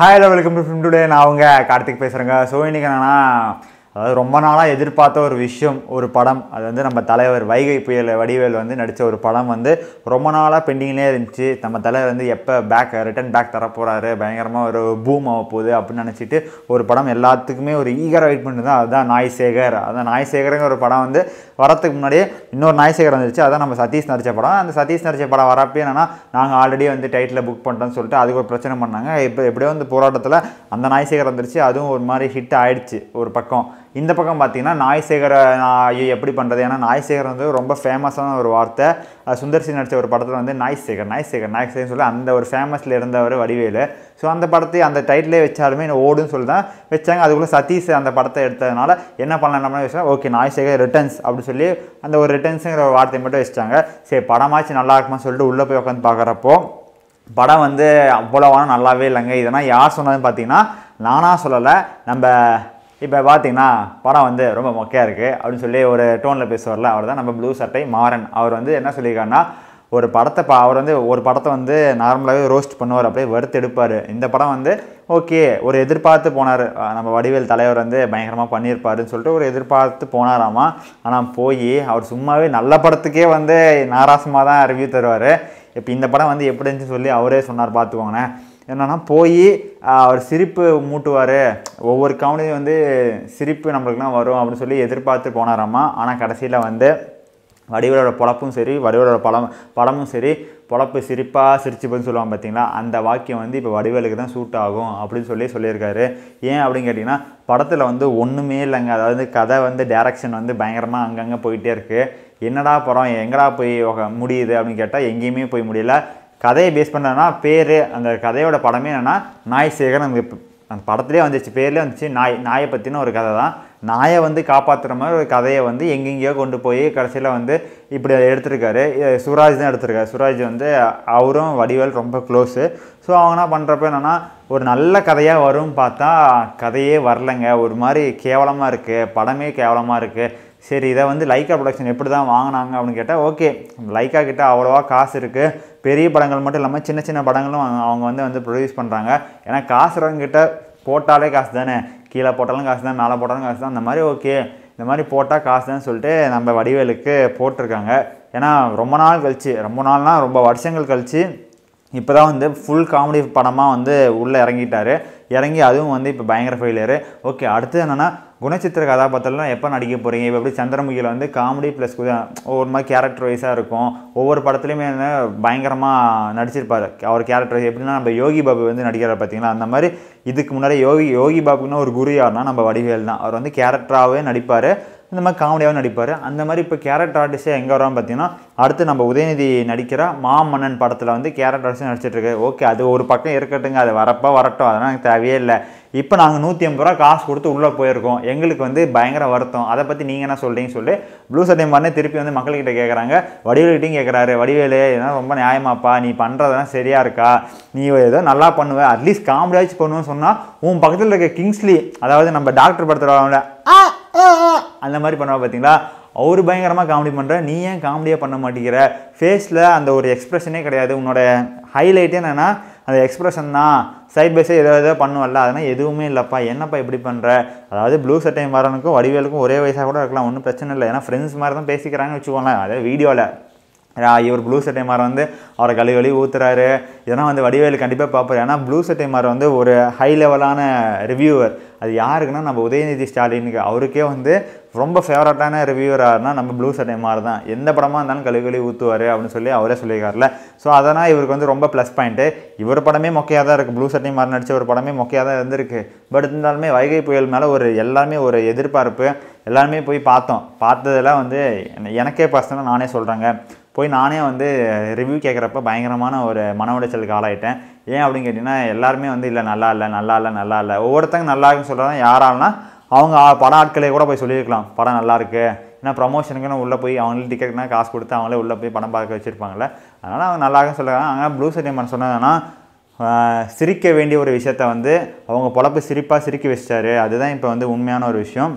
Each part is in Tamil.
ஹாய் லெவலுக்கு டுடே நான் அவங்க கார்த்திக் பேசுகிறேங்க ஸோ இன்றைக்கி என்னென்னா அதாவது ரொம்ப நாளாக எதிர்பார்த்த ஒரு விஷயம் ஒரு படம் அது வந்து நம்ம தலைவர் வைகை புயல் வடிவேல் வந்து நடித்த ஒரு படம் வந்து ரொம்ப நாளாக பெண்டிங்லேயே இருந்துச்சு நம்ம தலைவர் வந்து எப்போ பேக் ரிட்டன் பேக் தரப்போகிறாரு பயங்கரமாக ஒரு பூம் ஆக போகுது அப்படின்னு நினச்சிட்டு ஒரு படம் எல்லாத்துக்குமே ஒரு ஈகராக வெயிட் பண்ணுறது அதுதான் நாய் சேகர் அதான் நாய் சேகருங்கிற ஒரு படம் வந்து வரத்துக்கு முன்னாடியே இன்னொரு நாய் சேகர் வந்துருச்சு அதான் நம்ம சதீஷ் நடித்த படம் அந்த சதீஷ் நடித்த படம் வரப்பே என்னென்னா நாங்கள் ஆல்ரெடி வந்து டைட்டில் புக் பண்ணிட்டோம்னு சொல்லிட்டு அதுக்கு ஒரு பிரச்சனை பண்ணாங்க இப்போ எப்படியோ வந்து போராட்டத்தில் அந்த நாய் சேகர் வந்துருச்சு அதுவும் ஒரு மாதிரி ஹிட் ஆகிடுச்சு ஒரு பக்கம் இந்த பக்கம் பார்த்தீங்கன்னா நாய்சேகரை எப்படி பண்ணுறது ஏன்னா சேகர் வந்து ரொம்ப ஃபேமஸான ஒரு வார்த்தை சுந்தர்சி நடித்த ஒரு படத்தில் வந்து சேகர் சேகர் நாய் நாய்சேகர்னு சொல்லி அந்த ஒரு ஃபேமஸில் இருந்தவர் வடிவேலு ஸோ அந்த படத்தை அந்த டைட்டிலே வச்சாலுமே ஓடுன்னு சொல்லி தான் வச்சாங்க அதுக்குள்ளே சதீஷ் அந்த படத்தை எடுத்ததுனால என்ன பண்ணலாம் என்ன வச்சா ஓகே நாய் சேகர் ரிட்டர்ன்ஸ் அப்படின்னு சொல்லி அந்த ஒரு ரிட்டர்ன்ஸுங்கிற ஒரு வார்த்தையை மட்டும் வச்சிட்டாங்க சரி படமாச்சு நல்லா இருக்குமா சொல்லிட்டு உள்ளே போய் உட்காந்து பார்க்குறப்போ படம் வந்து அவ்வளோவான நல்லாவே இல்லைங்க இதெல்லாம் யார் சொன்னதுன்னு பார்த்தீங்கன்னா நானாக சொல்லலை நம்ம இப்போ பார்த்தீங்கன்னா படம் வந்து ரொம்ப மொக்கையாக இருக்குது அப்படின்னு சொல்லி ஒரு டோனில் பேசுவார்ல அவர் தான் நம்ம ப்ளூ சட்டை மாறன் அவர் வந்து என்ன சொல்லியிருக்காருன்னா ஒரு படத்தை பா அவர் வந்து ஒரு படத்தை வந்து நார்மலாகவே ரோஸ்ட் பண்ணுவார் அப்படியே வறுத்து எடுப்பார் இந்த படம் வந்து ஓகே ஒரு எதிர்பார்த்து போனார் நம்ம வடிவேல் தலைவர் வந்து பயங்கரமாக பண்ணியிருப்பாருன்னு சொல்லிட்டு ஒரு எதிர்பார்த்து போனாராமா ஆனால் போய் அவர் சும்மாவே நல்ல படத்துக்கே வந்து நாராசமாக தான் ரிவ்யூ தருவார் இப்போ இந்த படம் வந்து எப்படி இருந்துச்சு சொல்லி அவரே சொன்னார் பார்த்துக்கோங்கண்ணே என்னென்னா போய் அவர் சிரிப்பு மூட்டுவார் ஒவ்வொரு காமெடியும் வந்து சிரிப்பு நம்மளுக்குலாம் வரும் அப்படின்னு சொல்லி எதிர்பார்த்து போனாராம்மா ஆனால் கடைசியில் வந்து வடிவலோட பொழப்பும் சரி வடிவலோட பழம் படமும் சரி பொழப்பு சிரிப்பாக சிரிச்சுப்புன்னு சொல்லுவாங்க பார்த்தீங்களா அந்த வாக்கியம் வந்து இப்போ வடிவேலுக்கு தான் சூட் ஆகும் அப்படின்னு சொல்லி சொல்லியிருக்காரு ஏன் அப்படின்னு கேட்டிங்கன்னா படத்தில் வந்து ஒன்றுமே இல்லைங்க அதாவது கதை வந்து டேரக்ஷன் வந்து பயங்கரமாக அங்கங்கே போயிட்டே இருக்குது என்னடா படம் எங்கடா போய் முடியுது அப்படின்னு கேட்டால் எங்கேயுமே போய் முடியல கதையை பேஸ் பண்ணனா பேர் அந்த கதையோட படமே என்னென்னா நாய் சேகர் நமக்கு அந்த படத்துலேயே வந்துச்சு பேர்லேயே வந்துச்சு நாய் நாயை பற்றின ஒரு கதை தான் நாயை வந்து காப்பாற்றுற மாதிரி ஒரு கதையை வந்து எங்கெங்கேயோ கொண்டு போய் கடைசியில் வந்து இப்படி எடுத்திருக்காரு சுராஜ் தான் எடுத்திருக்காரு சுராஜ் வந்து அவரும் வடிவேல் ரொம்ப க்ளோஸு ஸோ அவங்கனா பண்ணுறப்ப என்னென்னா ஒரு நல்ல கதையாக வரும்னு பார்த்தா கதையே வரலைங்க ஒரு மாதிரி கேவலமாக இருக்குது படமே கேவலமாக இருக்குது சரி இதை வந்து லைக்கா ப்ரொடக்ஷன் எப்படி தான் வாங்கினாங்க அப்படின்னு கேட்டால் ஓகே லைக்கா கிட்டே அவ்வளோவா காசு இருக்குது பெரிய படங்கள் மட்டும் இல்லாமல் சின்ன சின்ன படங்களும் அவங்க வந்து வந்து ப்ரொடியூஸ் பண்ணுறாங்க ஏன்னா காசுறவங்கிட்ட போட்டாலே காசு தானே கீழே போட்டாலும் காசு தான் மேலே போட்டாலும் காசு தான் அந்த மாதிரி ஓகே இந்த மாதிரி போட்டால் காசு தான் சொல்லிட்டு நம்ம வடிவேலுக்கு போட்டிருக்காங்க ஏன்னா ரொம்ப நாள் கழித்து ரொம்ப நாள்னால் ரொம்ப வருஷங்கள் கழித்து இப்போ தான் வந்து ஃபுல் காமெடி படமாக வந்து உள்ளே இறங்கிட்டார் இறங்கி அதுவும் வந்து இப்போ பயங்கர ஃபெயிலியர் ஓகே அடுத்து என்னென்னா குணச்சித்திர கதாபாத்திரம்லாம் எப்போ நடிக்க போகிறீங்க இப்போ எப்படி சந்திரமுகியில் வந்து காமெடி ப்ளஸ் ஒவ்வொரு மாதிரி கேரக்டர் வைஸாக இருக்கும் ஒவ்வொரு படத்துலையுமே வந்து பயங்கரமாக நடிச்சிருப்பார் அவர் கேரக்டர் வைஸ் எப்படின்னா நம்ம யோகி பாபு வந்து நடிக்கிறார் பார்த்தீங்களா அந்த மாதிரி இதுக்கு முன்னாடி யோகி யோகி பாபுன்னா ஒரு குரு யார்னா நம்ம வடிவேல் தான் அவர் வந்து கேரக்டராகவே நடிப்பார் இந்த மாதிரி காமெடியாகவும் நடிப்பார் அந்த மாதிரி இப்போ கேரக்டர் ஆர்டிஸ்டே எங்கே வரோம் பார்த்தீங்கன்னா அடுத்து நம்ம உதயநிதி நடிக்கிற மாமன்னன் படத்தில் வந்து கேரக்டர் ஆர்டிஸ்ட் நடிச்சிட்ருக்கு ஓகே அது ஒரு பக்கம் இருக்கட்டுங்க அது வரப்போ வரட்டும் அதெல்லாம் எனக்கு தேவையே இல்லை இப்போ நாங்கள் நூற்றி ஐம்பது ரூபா காசு கொடுத்து உள்ளே போயிருக்கோம் எங்களுக்கு வந்து பயங்கர வருத்தம் அதை பற்றி நீங்கள் என்ன சொல்கிறீங்கன்னு சொல்லி ப்ளூ சத்தியம் பண்ணி திருப்பி வந்து மக்கள்கிட்ட கேட்குறாங்க வடிவேலுக்கிட்டையும் கேட்குறாரு வடிவேலு இதெல்லாம் ரொம்ப நியாயமாப்பா நீ பண்ணுறதெல்லாம் சரியாக இருக்கா நீ ஏதோ நல்லா பண்ணுவ அட்லீஸ்ட் காமெடியாச்சு பண்ணுவேன்னு சொன்னால் உன் பக்கத்தில் இருக்க கிங்ஸ்லி அதாவது நம்ம டாக்டர் படத்தில் அந்த மாதிரி பண்ணுவா பார்த்தீங்களா அவர் பயங்கரமாக காமெடி பண்ணுற நீ ஏன் காமெடியாக பண்ண மாட்டேங்கிற ஃபேஸில் அந்த ஒரு எக்ஸ்ப்ரெஷனே கிடையாது உன்னோட ஹைலைட்டே என்னென்னா அந்த எக்ஸ்ப்ரெஷன் தான் சைட் பை சைடு ஏதோ பண்ணுவோம்ல பண்ணுவல்ல அதனால் எதுவுமே இல்லைப்பா என்னப்பா இப்படி பண்ணுற அதாவது ப்ளூ சட்டையும் வரனுக்கும் வடிவேலுக்கும் ஒரே வயசாக கூட இருக்கலாம் ஒன்றும் பிரச்சனை இல்லை ஏன்னா ஃப்ரெண்ட்ஸ் மாதிரி தான் பேசிக்கிறாங்கன்னு வச்சுக்கோங்களேன் அதே வீடியோவில் இவர் ப்ளூ சட்டை மார் வந்து அவரை கழுவி கழுவி ஊற்றுறாரு இதெல்லாம் வந்து வடிவேலு கண்டிப்பாக பார்ப்பார் ஏன்னா ப்ளூ சட்டை மார் வந்து ஒரு ஹை லெவலான ரிவ்யூவர் அது யாருக்குன்னா நம்ம உதயநிதி ஸ்டாலினுக்கு அவருக்கே வந்து ரொம்ப ஃபேவரட்டான ரிவ்யூவராகனா நம்ம ப்ளூ சட்டை மாதிரி தான் எந்த படமாக இருந்தாலும் கழுவி கழுவி ஊற்றுவார் அப்படின்னு சொல்லி அவரே சொல்லியிருக்காருல ஸோ அதனால் இவருக்கு வந்து ரொம்ப ப்ளஸ் பாயிண்ட்டு இவர் படமே மொக்கையாக தான் இருக்குது ப்ளூ சட்டை மாதிரி நடித்த ஒரு படமே மொக்கையாக தான் இருந்திருக்கு பட் இருந்தாலுமே வைகை புயல் மேலே ஒரு எல்லாருமே ஒரு எதிர்பார்ப்பு எல்லாருமே போய் பார்த்தோம் பார்த்ததெல்லாம் வந்து எனக்கே பர்சனலாக நானே சொல்கிறேங்க போய் நானே வந்து ரிவ்யூ கேட்குறப்ப பயங்கரமான ஒரு மன உடைச்சலுக்கு ஆளாயிட்டேன் ஏன் அப்படின்னு கேட்டிங்கன்னா எல்லாருமே வந்து இல்லை நல்லா இல்லை நல்லா இல்லை நல்லா இல்லை ஒவ்வொருத்தங்க நல்லா இருக்குன்னு சொல்கிறாங்க யாராலனா அவங்க பட ஆட்களே கூட போய் சொல்லியிருக்கலாம் படம் நல்லா இருக்கு ஏன்னா ப்ரமோஷனுக்குன்னு உள்ளே போய் அவங்களே டிக்கெட்னா காசு கொடுத்து அவங்களே உள்ளே போய் படம் பார்க்க வச்சுருப்பாங்கல்ல அதனால் அவங்க நல்லா இருக்குன்னு சொல்லுறாங்க ஆனால் ப்ளூ சட்டியம்மன் சொன்னதுன்னா சிரிக்க வேண்டிய ஒரு விஷயத்த வந்து அவங்க பொழப்பு சிரிப்பாக சிரிக்க வச்சிட்டாரு அதுதான் இப்போ வந்து உண்மையான ஒரு விஷயம்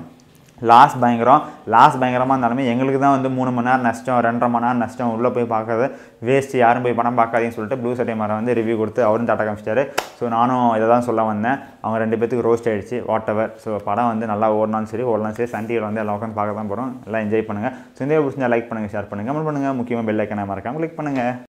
லாஸ் பயங்கரம் லாஸ் பயங்கரமாக இருந்தாலுமே எங்களுக்கு தான் வந்து மூணு மணி நேரம் நஷ்டம் ரெண்டரை மணி நேரம் நஷ்டம் உள்ளே போய் பார்க்கறது வேஸ்ட் யாரும் போய் படம் பார்க்காதீங்கன்னு சொல்லிட்டு ப்ளூ சட்டை மரம் வந்து ரிவ்யூ கொடுத்து அவரும் தட்ட காமிச்சிட்டாரு ஸோ நானும் இதை தான் சொல்ல வந்தேன் அவங்க ரெண்டு பேத்துக்கு ரோஸ்ட் ஆகிடுச்சு வாட் எவர் ஸோ படம் வந்து நல்லா ஓடனாலும் சரி ஓடலாம் சரி சன் டிவியில் வந்து எல்லா உட்காந்து பார்க்க தான் போகிறோம் நல்லா என்ஜாய் பண்ணுங்கள் ஸோ இந்த பிடிச்சிருந்தா லைக் பண்ணுங்கள் ஷேர் பண்ணுங்கள் கமெண்ட் பண்ணுங்கள் முக்கியமாக பெல் ஐக்கனை மறக்காமல் கிளிக் பண்ணுங்கள்